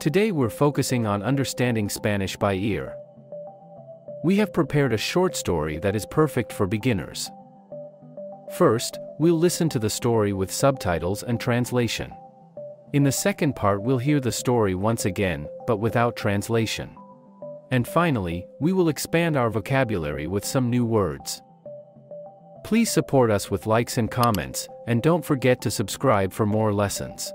Today we're focusing on understanding Spanish by ear. We have prepared a short story that is perfect for beginners. First, we'll listen to the story with subtitles and translation. In the second part we'll hear the story once again, but without translation. And finally, we will expand our vocabulary with some new words. Please support us with likes and comments, and don't forget to subscribe for more lessons.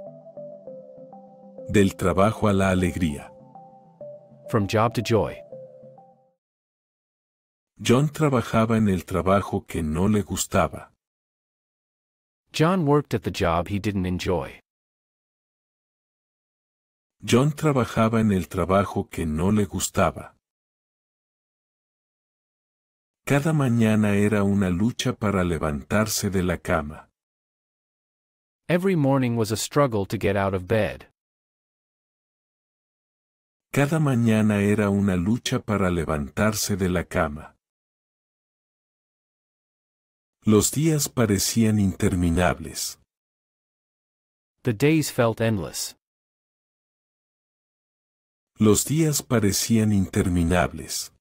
Del trabajo a la alegría. From job to joy. John trabajaba en el trabajo que no le gustaba. John worked at the job he didn't enjoy. John trabajaba en el trabajo que no le gustaba. Cada mañana era una lucha para levantarse de la cama. Every morning was a struggle to get out of bed. Cada mañana era una lucha para levantarse de la cama. Los días parecían interminables. The days felt endless. Los días parecían interminables.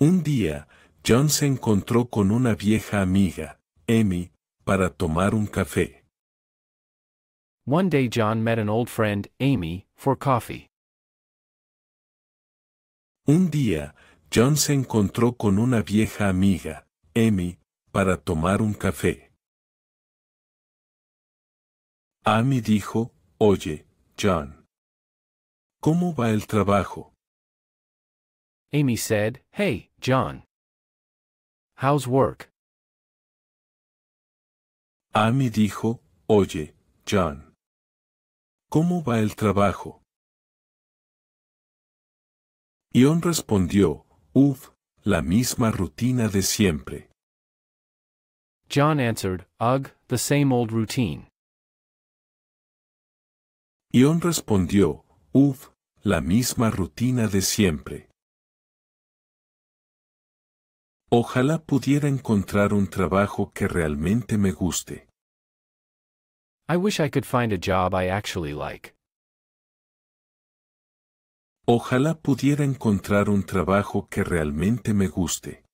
Un día, John se encontró con una vieja amiga, Emmy, para tomar un café. One day John met an old friend, Amy, for coffee. Un día, John se encontró con una vieja amiga, Amy, para tomar un café. Amy dijo, Oye, John. ¿Cómo va el trabajo? Amy said, Hey, John. How's work? Amy dijo, Oye, John. ¿Cómo va el trabajo? Ion respondió, Uf, la misma rutina de siempre. John answered, Ugh, the same old routine. Ion respondió, Uf, la misma rutina de siempre. Ojalá pudiera encontrar un trabajo que realmente me guste. I wish I could find a job I actually like. Ojalá pudiera encontrar un trabajo que realmente me guste.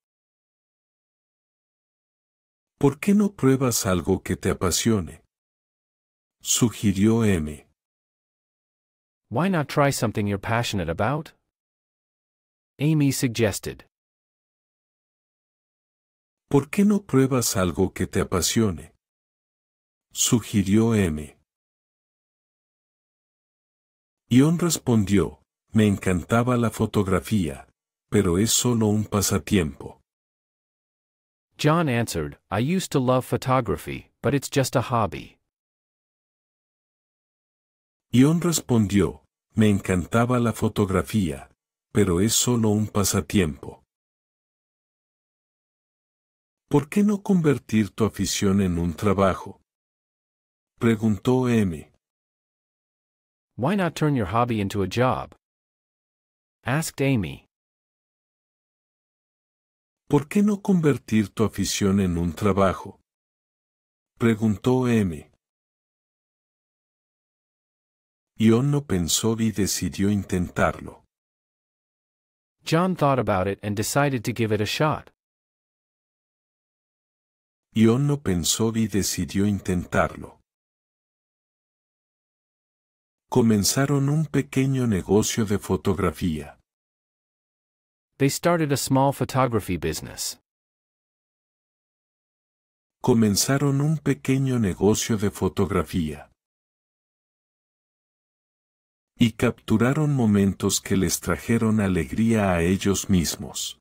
¿Por qué no pruebas algo que te apasione? Sugirió M. Why not try something you're passionate about? Amy suggested. ¿Por qué no pruebas algo que te apasione? sugirió M. Ion respondió, me encantaba la fotografía, pero es solo un pasatiempo. John answered, I used to love photography, but it's just a hobby. Ion respondió, me encantaba la fotografía, pero es solo un pasatiempo. ¿Por qué no convertir tu afición en un trabajo? Preguntó M. Why not turn your hobby into a job? Asked Amy. ¿Por qué no convertir tu afición en un trabajo? Preguntó Amy. Yon no pensó y decidió intentarlo. John thought about it and decided to give it a shot. Ion no pensó y decidió intentarlo. Comenzaron un pequeño negocio de fotografía. They started a small photography business. Comenzaron un pequeño negocio de fotografía. Y capturaron momentos que les trajeron alegría a ellos mismos.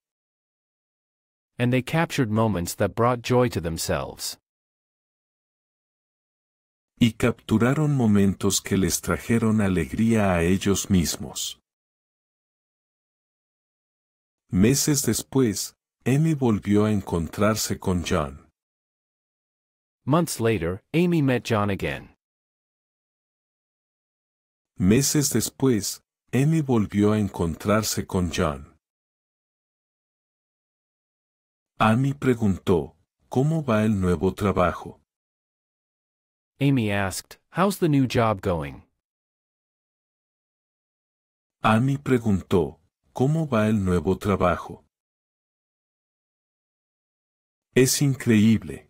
And they captured moments that brought joy to themselves. Y capturaron momentos que les trajeron alegría a ellos mismos. Meses después, Amy volvió a encontrarse con John. Months later, Amy met John again. Meses después, Amy volvió a encontrarse con John. Amy preguntó, ¿cómo va el nuevo trabajo? Amy asked, How's the new job going? Amy preguntó, ¿Cómo va el nuevo trabajo? Es increíble.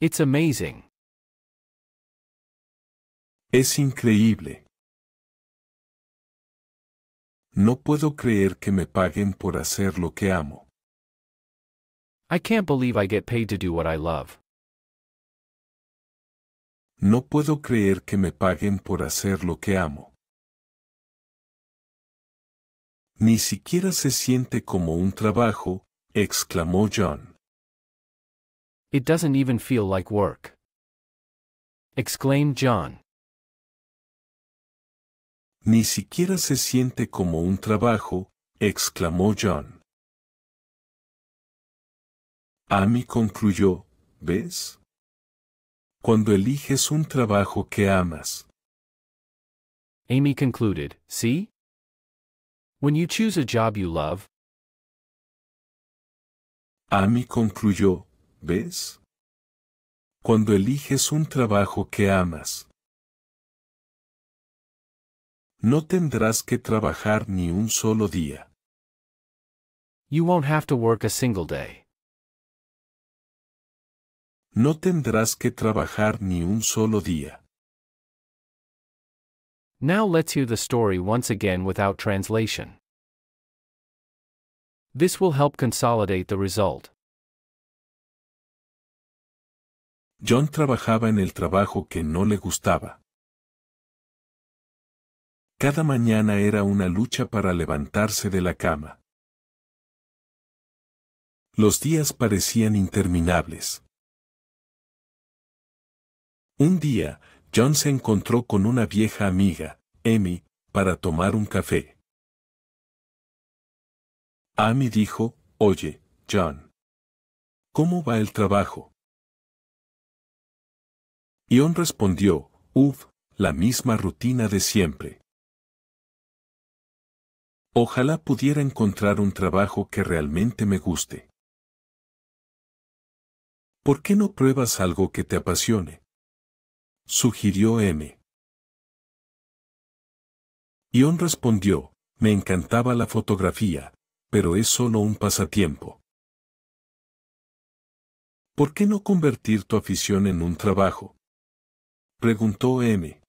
It's amazing. Es increíble. No puedo creer que me paguen por hacer lo que amo. I can't believe I get paid to do what I love. No puedo creer que me paguen por hacer lo que amo. Ni siquiera se siente como un trabajo, exclamó John. It doesn't even feel like work. exclaimed John. Ni siquiera se siente como un trabajo, exclamó John. Amy concluyó, ¿ves? cuando eliges un trabajo que amas. Amy concluded, ¿sí? When you choose a job you love. Amy concluyó, ¿ves? Cuando eliges un trabajo que amas. No tendrás que trabajar ni un solo día. You won't have to work a single day no tendrás que trabajar ni un solo día. Now let's hear the story once again without translation. This will help consolidate the result. John trabajaba en el trabajo que no le gustaba. Cada mañana era una lucha para levantarse de la cama. Los días parecían interminables. Un día, John se encontró con una vieja amiga, Amy, para tomar un café. Amy dijo, Oye, John. ¿Cómo va el trabajo? John respondió, Uf, la misma rutina de siempre. Ojalá pudiera encontrar un trabajo que realmente me guste. ¿Por qué no pruebas algo que te apasione? sugirió M. Ion respondió, me encantaba la fotografía, pero es solo un pasatiempo. ¿Por qué no convertir tu afición en un trabajo? Preguntó M.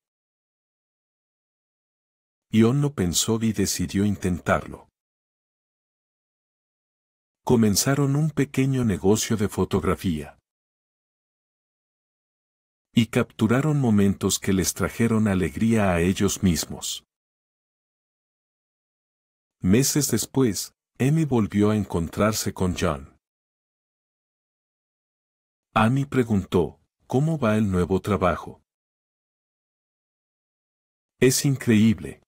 Ion lo pensó y decidió intentarlo. Comenzaron un pequeño negocio de fotografía y capturaron momentos que les trajeron alegría a ellos mismos. Meses después, Amy volvió a encontrarse con John. Amy preguntó, ¿cómo va el nuevo trabajo? Es increíble.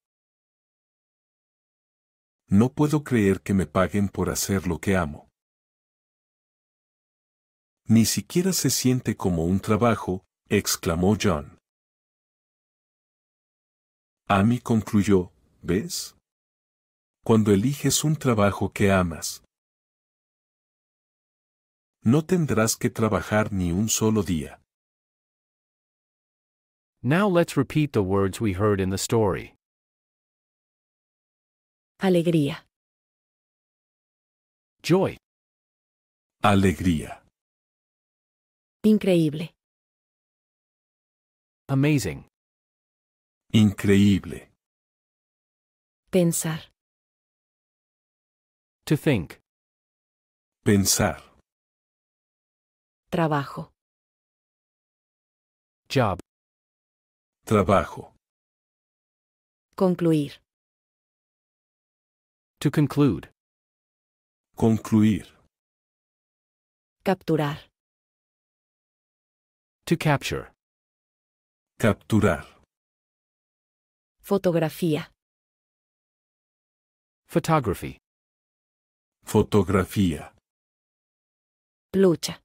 No puedo creer que me paguen por hacer lo que amo. Ni siquiera se siente como un trabajo, exclamó John. Amy concluyó, ¿ves? Cuando eliges un trabajo que amas, no tendrás que trabajar ni un solo día. Now let's repeat the words we heard in the story. Alegría. Joy. Alegría. Increíble. Amazing. Increíble. Pensar. To think. Pensar. Trabajo. Job. Trabajo. Concluir. To conclude. Concluir. Capturar. To capture. Capturar. Fotografía. Photography. Fotografía. Lucha.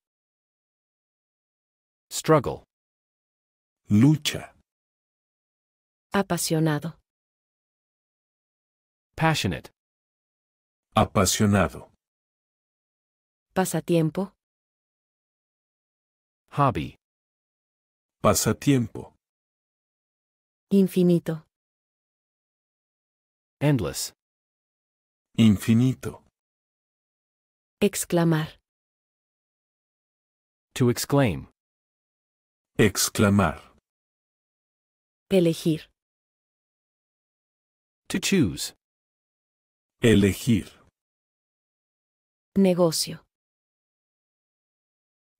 Struggle. Lucha. Apasionado. Passionate. Apasionado. Pasatiempo. Hobby. Pasatiempo. Infinito. Endless. Infinito. Exclamar. To exclaim. Exclamar. Elegir. To choose. Elegir. Negocio.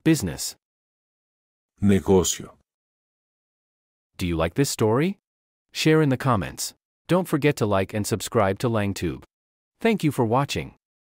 Business. Negocio. Do you like this story? Share in the comments. Don't forget to like and subscribe to LangTube. Thank you for watching.